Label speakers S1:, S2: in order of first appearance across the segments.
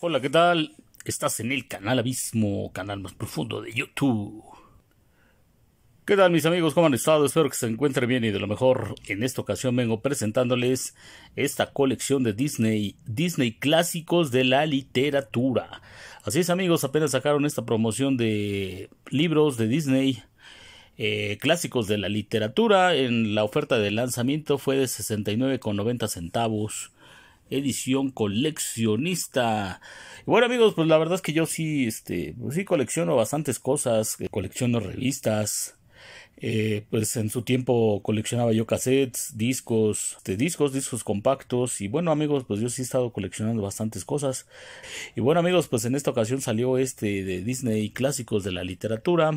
S1: Hola, ¿qué tal? Estás en el canal Abismo, canal más profundo de YouTube. ¿Qué tal mis amigos? ¿Cómo han estado? Espero que se encuentren bien y de lo mejor. En esta ocasión vengo presentándoles esta colección de Disney, Disney clásicos de la literatura. Así es amigos, apenas sacaron esta promoción de libros de Disney. Eh, clásicos de la literatura en la oferta de lanzamiento fue de 69,90 centavos edición coleccionista. Bueno amigos, pues la verdad es que yo sí, este, pues sí colecciono bastantes cosas, eh, colecciono revistas. Eh, pues en su tiempo coleccionaba yo cassettes, discos, de este, discos, discos compactos y bueno amigos, pues yo sí he estado coleccionando bastantes cosas. Y bueno amigos, pues en esta ocasión salió este de Disney Clásicos de la Literatura.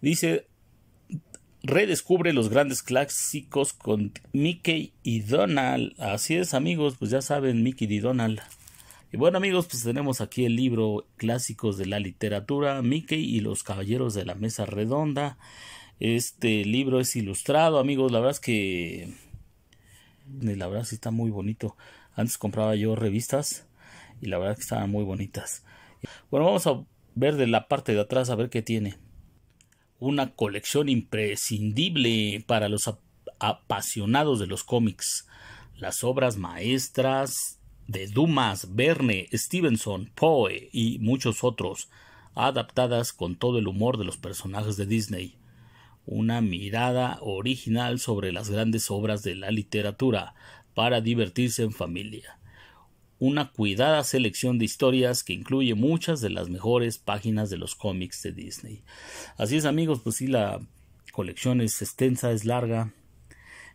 S1: Dice redescubre los grandes clásicos con Mickey y Donald. Así es, amigos, pues ya saben, Mickey y Donald. Y bueno, amigos, pues tenemos aquí el libro Clásicos de la Literatura, Mickey y los Caballeros de la Mesa Redonda. Este libro es ilustrado, amigos, la verdad es que la verdad sí está muy bonito. Antes compraba yo revistas y la verdad que estaban muy bonitas. Bueno, vamos a ver de la parte de atrás a ver qué tiene una colección imprescindible para los apasionados de los cómics. Las obras maestras de Dumas, Verne, Stevenson, Poe y muchos otros, adaptadas con todo el humor de los personajes de Disney. Una mirada original sobre las grandes obras de la literatura para divertirse en familia una cuidada selección de historias que incluye muchas de las mejores páginas de los cómics de Disney. Así es amigos, pues sí, la colección es extensa, es larga,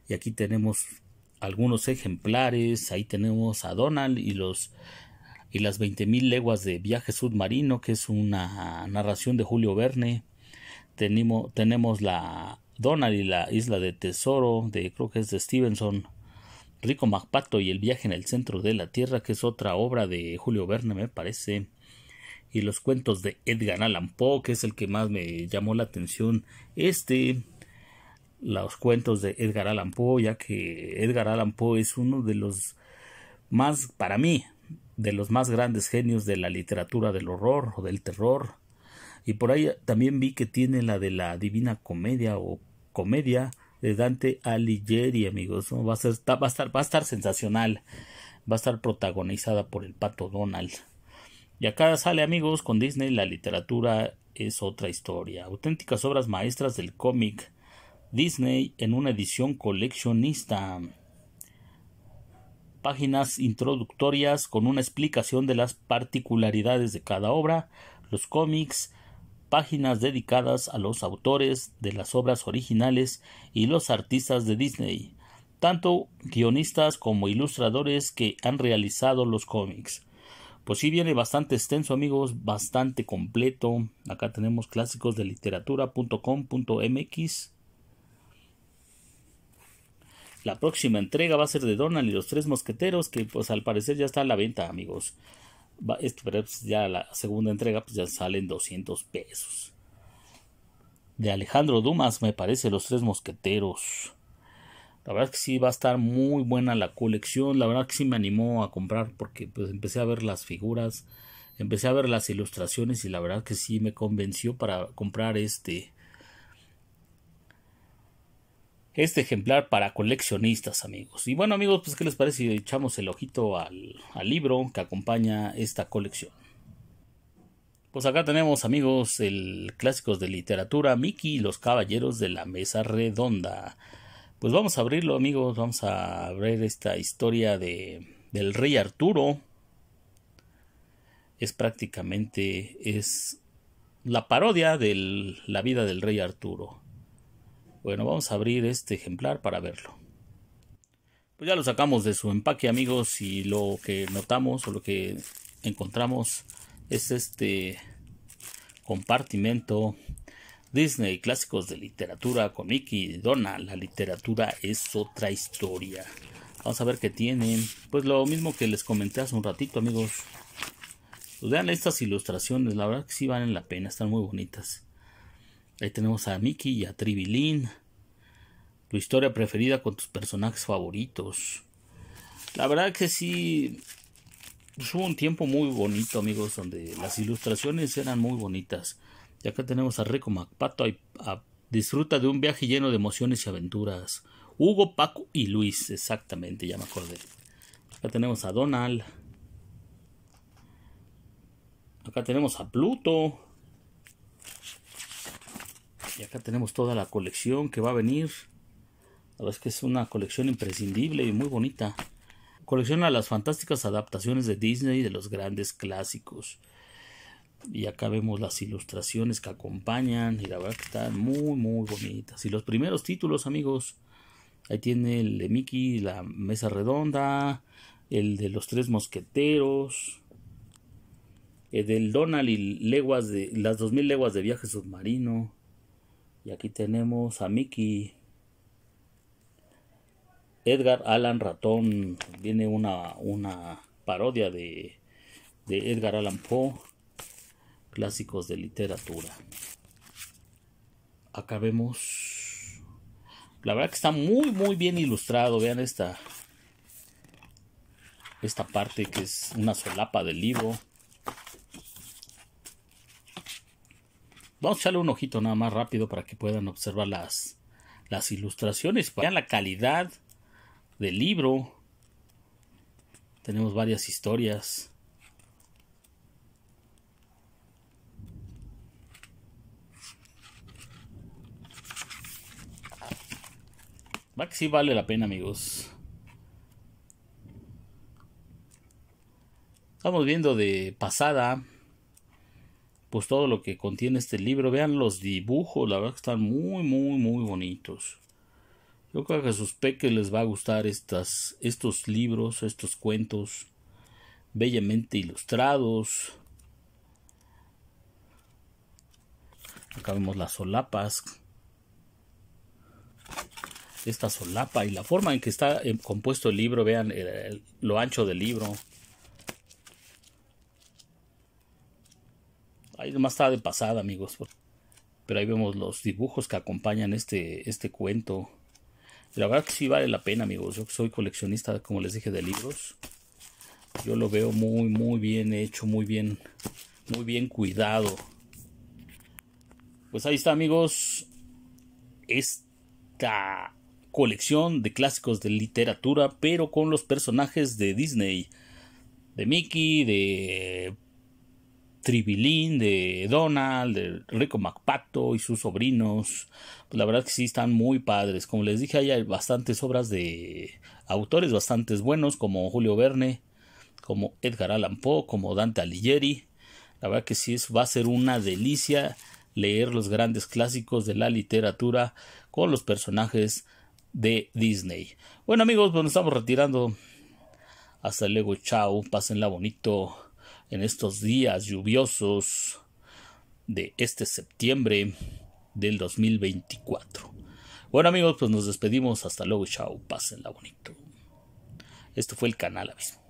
S1: y aquí tenemos algunos ejemplares, ahí tenemos a Donald y los y las 20.000 leguas de viaje submarino, que es una narración de Julio Verne. tenemos la Donald y la isla de tesoro de creo que es de Stevenson. Rico Macpato y El viaje en el centro de la tierra, que es otra obra de Julio Verne, me parece, y los cuentos de Edgar Allan Poe, que es el que más me llamó la atención. Este, los cuentos de Edgar Allan Poe, ya que Edgar Allan Poe es uno de los más, para mí, de los más grandes genios de la literatura del horror o del terror. Y por ahí también vi que tiene la de la Divina Comedia o Comedia, de Dante Alighieri, amigos. va, a estar, va a estar sensacional. Va a estar protagonizada por el pato Donald. Y acá sale, amigos, con Disney la literatura es otra historia. Auténticas obras maestras del cómic Disney en una edición coleccionista. Páginas introductorias con una explicación de las particularidades de cada obra, los cómics, páginas dedicadas a los autores de las obras originales y los artistas de Disney, tanto guionistas como ilustradores que han realizado los cómics. Pues sí viene bastante extenso amigos, bastante completo. Acá tenemos clásicos de La próxima entrega va a ser de Donald y los tres mosqueteros que pues al parecer ya está a la venta amigos pero pues ya la segunda entrega pues ya salen 200 pesos. De Alejandro Dumas, me parece, Los Tres Mosqueteros. La verdad que sí va a estar muy buena la colección. La verdad que sí me animó a comprar porque pues empecé a ver las figuras, empecé a ver las ilustraciones y la verdad que sí me convenció para comprar este este ejemplar para coleccionistas, amigos. Y bueno, amigos, pues qué les parece si echamos el ojito al, libro que acompaña esta colección. Pues acá tenemos, amigos, el clásicos de literatura, Mickey y los caballeros de la mesa redonda. Pues vamos a abrirlo, amigos, vamos a ver esta historia del rey Arturo. Es prácticamente es la parodia de la vida del rey Arturo. Bueno, vamos a abrir este ejemplar para verlo. Pues ya lo sacamos de su empaque, amigos, y lo que notamos o lo que encontramos es este compartimento Disney clásicos de literatura con Mickey y Donna. La literatura es otra historia. Vamos a ver qué tienen. Pues lo mismo que les comenté hace un ratito, amigos. Pues vean estas ilustraciones, la verdad que sí valen la pena, están muy bonitas. Ahí tenemos a Mickey y a Tribilín. Tu historia preferida con tus personajes favoritos. La verdad que sí. Pues, hubo un tiempo muy bonito, amigos, donde las ilustraciones eran muy bonitas. Y acá tenemos a Rico MacPato. y disfruta de un viaje lleno de emociones y aventuras. Hugo, Paco y Luis, exactamente, ya me acordé. Acá tenemos a Donald. Acá tenemos a Pluto. Acá tenemos toda la colección que va a venir. La verdad es que es una colección imprescindible y muy bonita. Colecciona las fantásticas adaptaciones de Disney de los grandes clásicos. Y acá vemos las ilustraciones que acompañan y la verdad que están muy muy bonitas. Y los primeros títulos amigos. Ahí tiene el de Mickey, la mesa redonda, el de los tres mosqueteros, el eh, del Donald y leguas de las 2000 leguas de viaje submarino. Y aquí tenemos a Mickey. Edgar Allan Ratón. Viene una, una parodia de, de Edgar Allan Poe. Clásicos de literatura. Acá vemos. La verdad que está muy, muy bien ilustrado. Vean esta. Esta parte que es una solapa del libro Vamos a echarle un ojito nada más rápido para que puedan observar las, las ilustraciones. Vean la calidad del libro. Tenemos varias historias. Va que sí vale la pena, amigos. Estamos viendo de pasada pues todo lo que contiene este libro. Vean los dibujos, la verdad que están muy, muy, muy bonitos. Yo creo que a sus peques les va a gustar estas, estos libros, estos cuentos, bellamente ilustrados. Acá vemos las solapas. Esta solapa y la forma en que está eh, compuesto el libro, vean eh, lo ancho del libro, Ahí nomás está de pasada, amigos. Pero ahí vemos los dibujos que acompañan este, este cuento. La verdad que sí vale la pena, amigos. Yo soy coleccionista, como les dije, de libros. Yo lo veo muy, muy bien hecho, muy bien, muy bien cuidado. Pues ahí está, amigos. Esta colección de clásicos de literatura, pero con los personajes de Disney. De Mickey, de Tribilín, de Donald, de Rico MacPato y sus sobrinos. Pues la verdad que sí están muy padres. Como les dije, hay bastantes obras de autores bastante buenos como Julio Verne, como Edgar Allan Poe, como Dante Alighieri. La verdad que sí va a ser una delicia leer los grandes clásicos de la literatura con los personajes de Disney. Bueno amigos, pues nos estamos retirando. Hasta luego, chao, pásenla bonito en estos días lluviosos de este septiembre del 2024. Bueno amigos, pues nos despedimos. Hasta luego, chao. Pásenla bonito. Esto fue el canal Abismo.